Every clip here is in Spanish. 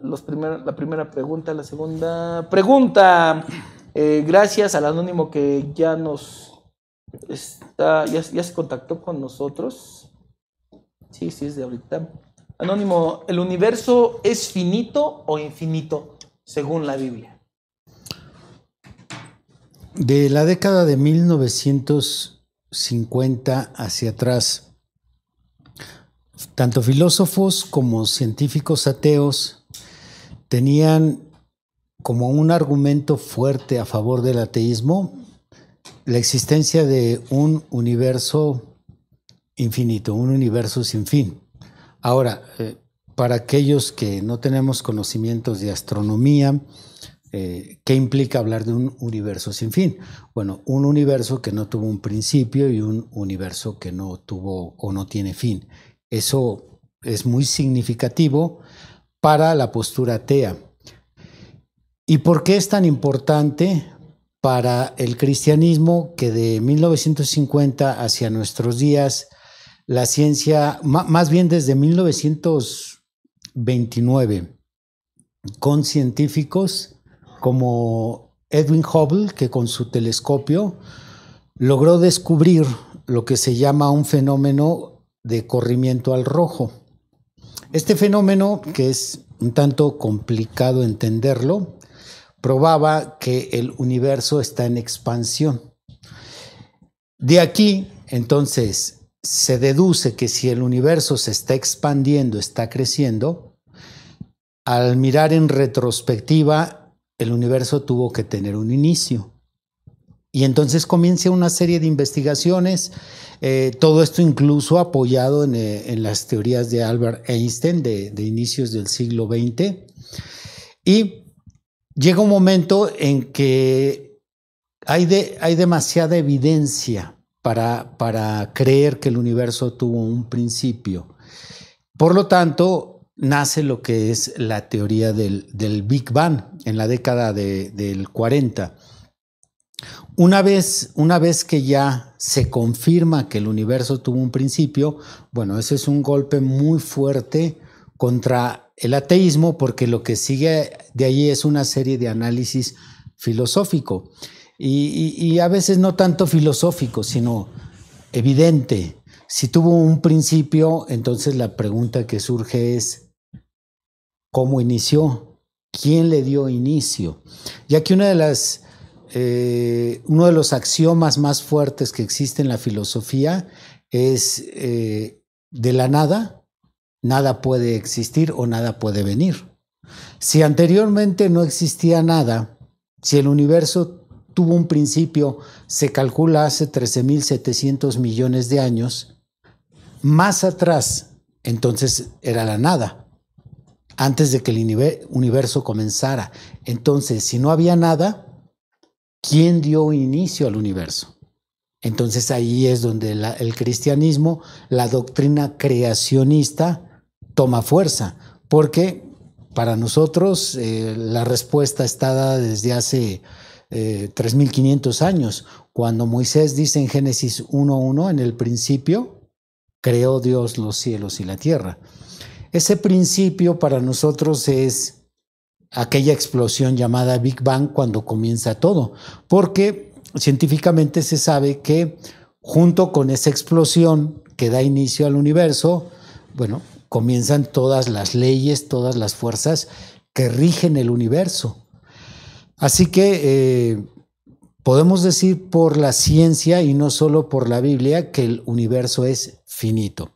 Los la primera pregunta, la segunda pregunta. Eh, gracias al anónimo que ya nos está, ya, ya, se contactó con nosotros. Sí, sí, es de ahorita. Anónimo, ¿el universo es finito o infinito según la Biblia? De la década de 1950 hacia atrás, tanto filósofos como científicos ateos tenían como un argumento fuerte a favor del ateísmo la existencia de un universo infinito, un universo sin fin. Ahora, eh, para aquellos que no tenemos conocimientos de astronomía, eh, ¿qué implica hablar de un universo sin fin? Bueno, un universo que no tuvo un principio y un universo que no tuvo o no tiene fin. Eso es muy significativo para la postura atea. ¿Y por qué es tan importante para el cristianismo que de 1950 hacia nuestros días la ciencia, más bien desde 1929, con científicos como Edwin Hubble, que con su telescopio logró descubrir lo que se llama un fenómeno de corrimiento al rojo. Este fenómeno, que es un tanto complicado entenderlo, probaba que el universo está en expansión. De aquí, entonces, se deduce que si el universo se está expandiendo, está creciendo, al mirar en retrospectiva, el universo tuvo que tener un inicio. Y entonces comienza una serie de investigaciones eh, todo esto incluso apoyado eh, en, las teorías de Albert Einstein de, inicios del siglo XX. Y llega un momento en que hay, demasiada evidencia para, creer que el universo tuvo un principio. Por lo tanto, nace lo que es la teoría del, Big Bang en la década del 40. Una vez, una vez que ya se confirma que el universo tuvo un principio, bueno, ese es un golpe muy fuerte contra el ateísmo porque lo que sigue de allí es una serie de análisis filosófico y, y a veces no tanto filosófico, sino evidente. Si tuvo un principio, entonces la pregunta que surge es, ¿cómo inició? ¿Quién le dio inicio? Ya que una de las eh, uno de los axiomas más fuertes que existe en la filosofía es eh, de la nada, nada puede existir o nada puede venir. Si anteriormente no existía nada, si el universo tuvo un principio, se calcula hace 13.700 millones de años, más atrás, entonces era la nada, antes de que el universo comenzara. Entonces, si no había nada, quién dio inicio al universo. Entonces ahí es donde el cristianismo, la doctrina creacionista, toma fuerza, porque para nosotros eh, la respuesta está dada desde hace 3.500 eh, años, cuando Moisés dice en Génesis 1.1, en el principio, creó Dios los cielos y la tierra. Ese principio para nosotros es aquella explosión llamada Big Bang cuando comienza todo, porque científicamente se sabe que junto con esa explosión que da inicio al universo, bueno, comienzan todas las leyes, todas las fuerzas que rigen el universo. Así que eh, podemos decir por la ciencia y no solo por la Biblia que el universo es finito.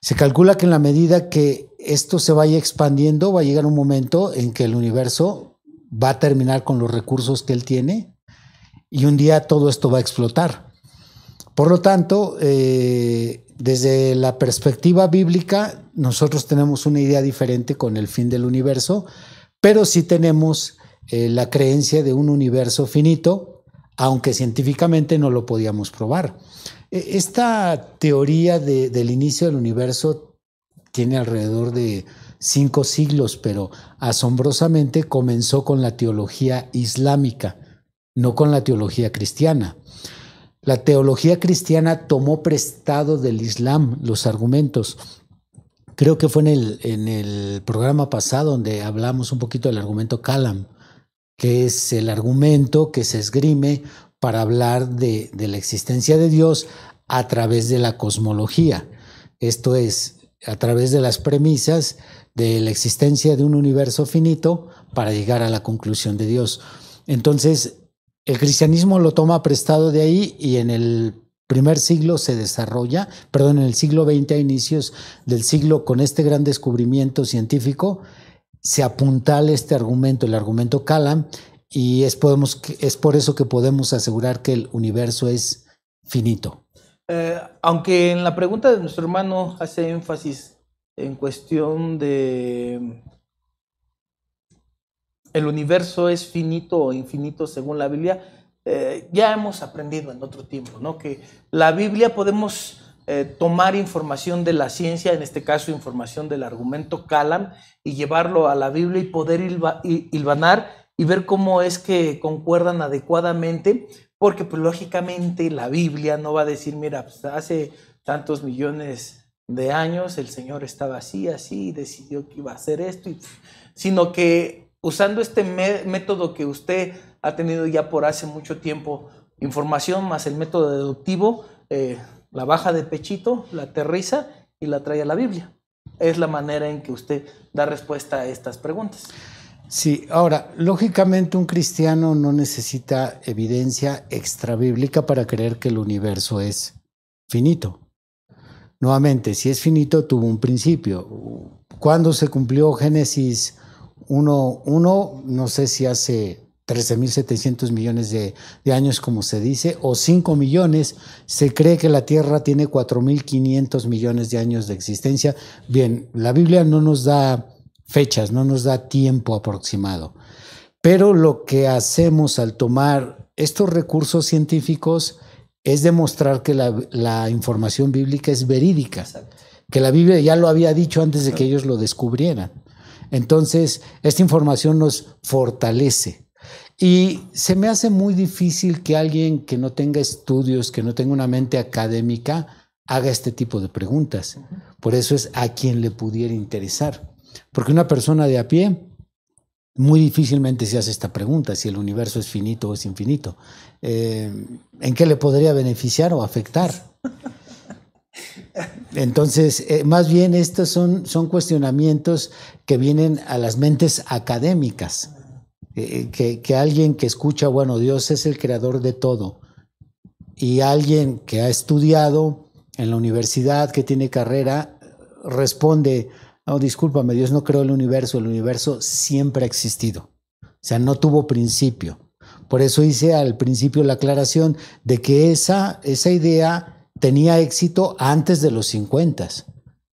Se calcula que en la medida que esto se vaya expandiendo, va a llegar un momento en que el universo va a terminar con los recursos que él tiene y un día todo esto va a explotar. Por lo tanto, eh, desde la perspectiva bíblica, nosotros tenemos una idea diferente con el fin del universo, pero sí tenemos eh, la creencia de un universo finito, aunque científicamente no lo podíamos probar. E, esta teoría del inicio del universo tiene alrededor de cinco siglos, pero asombrosamente comenzó con la teología islámica, no con la teología cristiana. La teología cristiana tomó prestado del Islam los argumentos. Creo que fue en el, en el programa pasado donde hablamos un poquito del argumento Kalam, que es el argumento que se esgrime para hablar de, de la existencia de Dios a través de la cosmología. Esto es, a través de las premisas de la existencia de un universo finito para llegar a la conclusión de Dios. Entonces, el cristianismo lo toma prestado de ahí y en el primer siglo se desarrolla, perdón, en el siglo XX a inicios del siglo con este gran descubrimiento científico, se a este argumento, el argumento Kalam, y es, podemos, es por eso que podemos asegurar que el universo es finito. Eh, aunque en la pregunta de nuestro hermano hace énfasis en cuestión de el universo es finito o infinito según la Biblia, eh, ya hemos aprendido en otro tiempo, ¿no? Que la Biblia podemos eh, tomar información de la ciencia, en este caso información del argumento Calam, y llevarlo a la Biblia y poder ilvanar hilvanar y ver cómo es que concuerdan adecuadamente porque pues, lógicamente la Biblia no va a decir, mira, pues, hace tantos millones de años el Señor estaba así, así, y decidió que iba a hacer esto, sino que usando este método que usted ha tenido ya por hace mucho tiempo, información más el método deductivo, eh, la baja de pechito, la aterriza y la trae a la Biblia. Es la manera en que usted da respuesta a estas preguntas. Sí, ahora, lógicamente un cristiano no necesita evidencia extrabíblica para creer que el universo es finito. Nuevamente, si es finito, tuvo un principio. Cuando se cumplió Génesis 1.1? No sé si hace 13.700 millones de, de, años, como se dice, o 5 millones. Se cree que la Tierra tiene 4.500 millones de años de existencia. Bien, la Biblia no nos da fechas, no nos da tiempo aproximado. Pero lo que hacemos al tomar estos recursos científicos es demostrar que la, información bíblica es verídica, que la Biblia ya lo había dicho antes de que ellos lo descubrieran. Entonces, esta información nos fortalece. Y se me hace muy difícil que alguien que no tenga estudios, que no tenga una mente académica, haga este tipo de preguntas. Por eso es a quien le pudiera interesar. Porque una persona de a pie muy difícilmente se hace esta pregunta, si el universo es finito o es infinito. Eh, ¿En qué le podría beneficiar o afectar? Entonces, eh, más bien estos son, son cuestionamientos que vienen a las mentes académicas, eh, que alguien que escucha, bueno, Dios es el creador de todo, y alguien que ha estudiado en la universidad, que tiene carrera, responde, no, discúlpame, Dios no creó el universo, el universo siempre ha existido. O sea, no tuvo principio. Por eso hice al principio la aclaración de que esa, esa idea tenía éxito antes de los 50.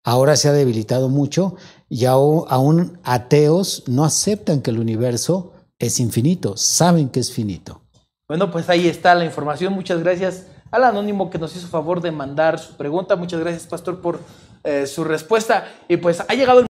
Ahora se ha debilitado mucho y aún ateos no aceptan que el universo es infinito, saben que es finito. Bueno, pues ahí está la información. Muchas gracias al anónimo que nos hizo favor de mandar su pregunta. Muchas gracias, pastor, por eh, su respuesta. Y pues ha llegado